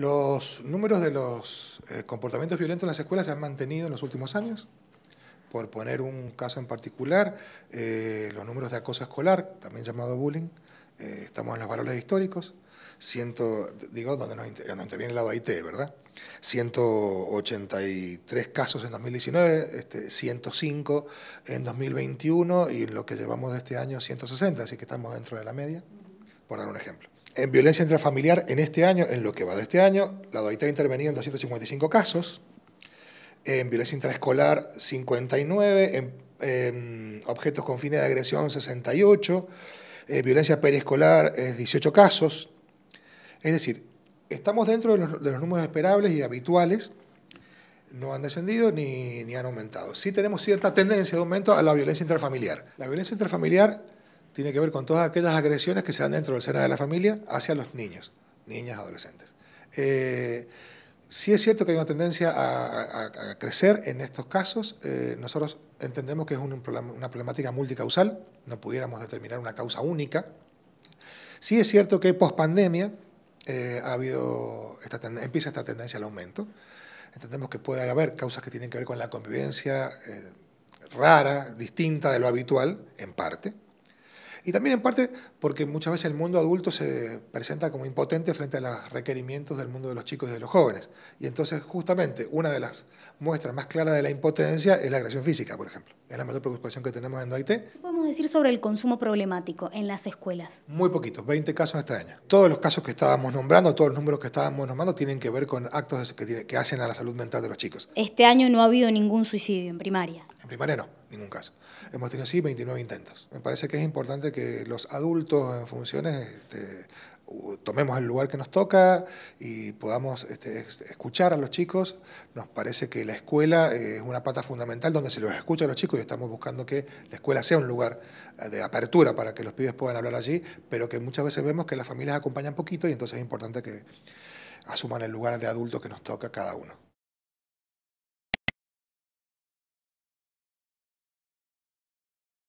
Los números de los eh, comportamientos violentos en las escuelas se han mantenido en los últimos años. Por poner un caso en particular, eh, los números de acoso escolar, también llamado bullying, eh, estamos en los valores históricos, ciento, digo, donde nos, interviene la IT, ¿verdad? 183 casos en 2019, 105 este, en 2021 y en lo que llevamos de este año 160, así que estamos dentro de la media, por dar un ejemplo. En violencia intrafamiliar, en este año, en lo que va de este año, la DOIT ha intervenido en 255 casos. En violencia intraescolar, 59. En, objetos con fines de agresión, 68. En eh, violencia periescolar, 18 eh, casos. Es decir, estamos dentro de los, números esperables y habituales. No han descendido ni, ni han aumentado. Sí tenemos cierta tendencia de aumento a la violencia intrafamiliar. La violencia intrafamiliar tiene que ver con todas aquellas agresiones que se dan dentro del seno de la familia hacia los niños, niñas, adolescentes. Si eh, sí es cierto que hay una tendencia a, crecer en estos casos. Eh, nosotros entendemos que es una problemática multicausal, no pudiéramos determinar una causa única. Sí es cierto que post eh, ha empieza esta tendencia al aumento. Entendemos que puede haber causas que tienen que ver con la convivencia rara, distinta de lo habitual, en parte. Y también en parte porque muchas veces el mundo adulto se presenta como impotente frente a los requerimientos del mundo de los chicos y de los jóvenes. Y entonces justamente una de las muestras más claras de la impotencia es la agresión física, por ejemplo. Es la mayor preocupación que tenemos en haití. ¿Qué podemos decir sobre el consumo problemático en las escuelas? Muy poquito, 20 casos este año. Todos los casos que estábamos nombrando, todos los números que estábamos nombrando tienen que ver con actos que, que hacen a la salud mental de los chicos. Este año no ha habido ningún suicidio en primaria. En primaria no ningún caso. Hemos tenido sí 29 intentos. Me parece que es importante que los adultos en funciones este, tomemos el lugar que nos toca y podamos este, escuchar a los chicos. Nos parece que la escuela es una pata fundamental donde se los escucha a los chicos y estamos buscando que la escuela sea un lugar eh, de apertura para que los pibes puedan hablar allí, pero que muchas veces vemos que las familias acompañan poquito y entonces es importante que asuman el lugar de adulto que nos toca cada uno.